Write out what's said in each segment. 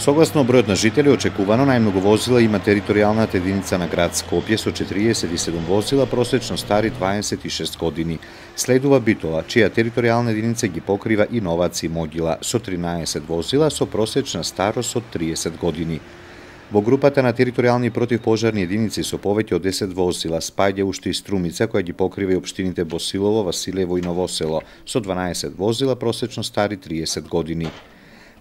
Согласно бројот на жители, очекувано најмногу возила има територијалната единица на град Скопје со 47 возила, просечно стари 26 години. Следува Битола, чија територијална единица ги покрива и Новаци Могила со 13 возила со просечна старост од 30 години. Во групата на територијални противпожарни единици со повеќе од 10 возила спаѓа уште и Струмица, која ги покрива и општините Босилово, Василево и Новосело, со 12 возила просечно стари 30 години.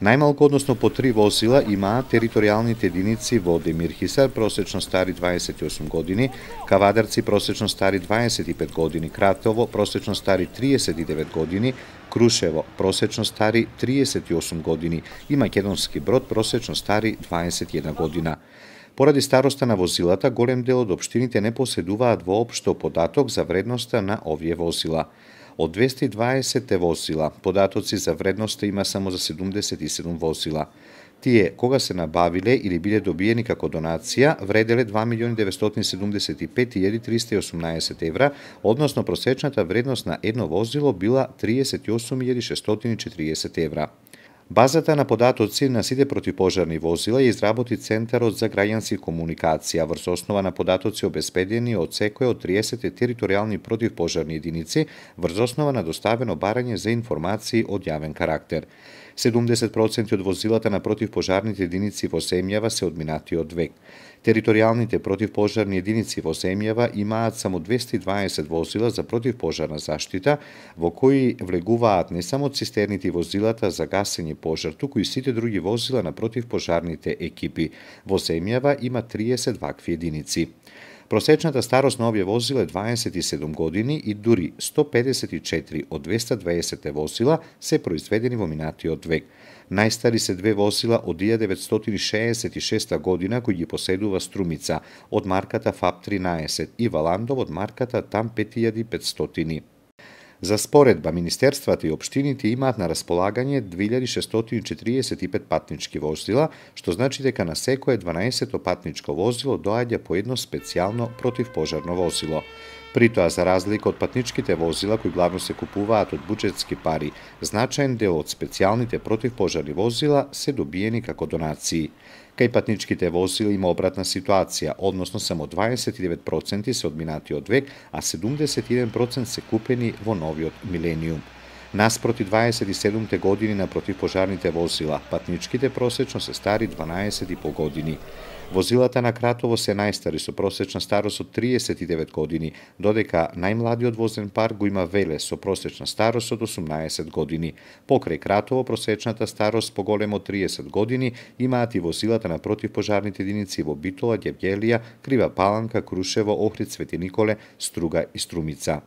Најмалку, односно по три возила, имаа територијалните единици во Демирхисар, просечно стари 28 години, Кавадарци, просечно стари 25 години, Кратово, просечно стари 39 години, Крушево, просечно стари 38 години и Македонски брод, просечно стари 21 година. Поради староста на возилата, голем дел од општините не поседуваат воопшто податок за вредноста на овие возила. Од 220 возила, податоци за вредноста има само за 77 возила. Тие, кога се набавиле или биле добиени како донација, вределе 2 милиони 975.318 евра, односно просечната вредност на едно возило била 38.640 евра. Базата на податоци на сите противпожарни возила е изработи Центарот за граѓански комуникација врз основа на податоци обезбедени од секој од 30 територијални противпожарни единици врз основа на доставено барање за информации од јавен карактер. 70% од возилата на противпожарните единици во Семјава се одминати од век. Територијалните противпожарни единици во Семјава имаат само 220 возила за противпожарна заштита, во кои влегуваат не само цистерните возилата за гасење пожар, туку и сите други возила на противпожарните екипи. Во Семјава има 30 вакви единици. Просечната старост на овие возила е 27 години и дури 154 од 220 возила се произведени во минатиот век. Најстари се две возила од 1966 година кои ги поседува Струмица од марката ФАП 13 и Валандов од марката ТАМ 5500. За споредба, Министерствата и Обштините имаат на располагање 2645 патнички возила, што значи дека на секое 12 патничко возило доаѓа по едно специјално противпожарно возило. Притоа, за разлика од патничките возила кои главно се купуваат од буџетски пари, значаен дел од специјалните противпожарни возила се добиени како донации. Кај патничките возила има обратна ситуација, односно само 29% се одминати од век, а 71% се купени во новиот милениум. Наспроти 27-те години на противпожарните возила, патничките просечно се стари 12 и по години. Возилата на Кратово се најстари со просечна старост од 39 години, додека најмладиот возен пар го има Веле со просечна старост од 18 години. Покрај Кратово просечната старост големо 30 години имаат и возилата на противпожарните единици во Битола, Ѓевѓелија, Крива Паланка, Крушево, Охрид, Свети Николе, Струга и Струмица.